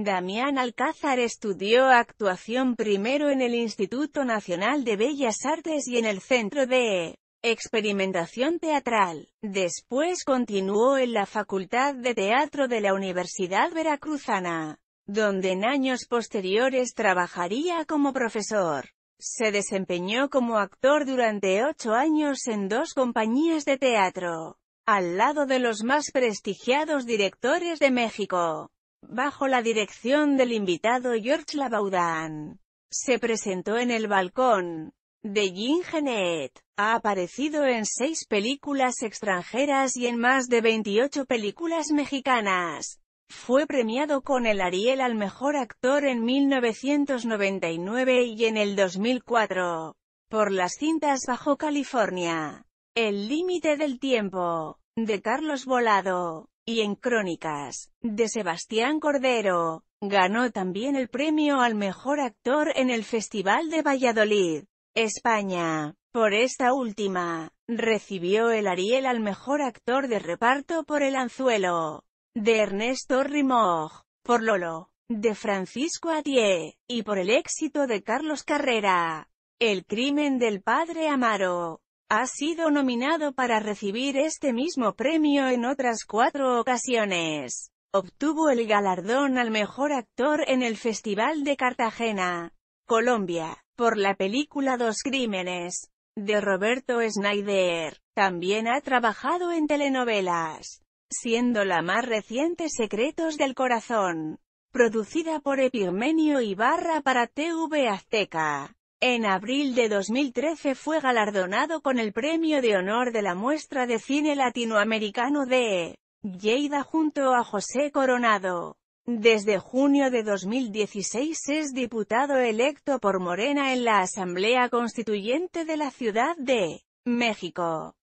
Damián Alcázar estudió actuación primero en el Instituto Nacional de Bellas Artes y en el Centro de Experimentación Teatral. Después continuó en la Facultad de Teatro de la Universidad Veracruzana, donde en años posteriores trabajaría como profesor. Se desempeñó como actor durante ocho años en dos compañías de teatro, al lado de los más prestigiados directores de México bajo la dirección del invitado George Labaudan. Se presentó en El Balcón de Jean Genet. Ha aparecido en seis películas extranjeras y en más de 28 películas mexicanas. Fue premiado con el Ariel al Mejor Actor en 1999 y en el 2004, por las cintas Bajo California, El Límite del Tiempo, de Carlos Volado, y en Crónicas, de Sebastián Cordero. Ganó también el premio al mejor actor en el Festival de Valladolid, España. Por esta última, recibió el Ariel al mejor actor de reparto por El Anzuelo, de Ernesto Rimog, por Lolo, de Francisco Atié, y por el éxito de Carlos Carrera, El crimen del padre Amaro. Ha sido nominado para recibir este mismo premio en otras cuatro ocasiones. Obtuvo el galardón al mejor actor en el Festival de Cartagena, Colombia, por la película Dos Crímenes, de Roberto Schneider. También ha trabajado en telenovelas, siendo la más reciente Secretos del Corazón, producida por Epigmenio Ibarra para TV Azteca. En abril de 2013 fue galardonado con el Premio de Honor de la Muestra de Cine Latinoamericano de Lleida junto a José Coronado. Desde junio de 2016 es diputado electo por Morena en la Asamblea Constituyente de la Ciudad de México.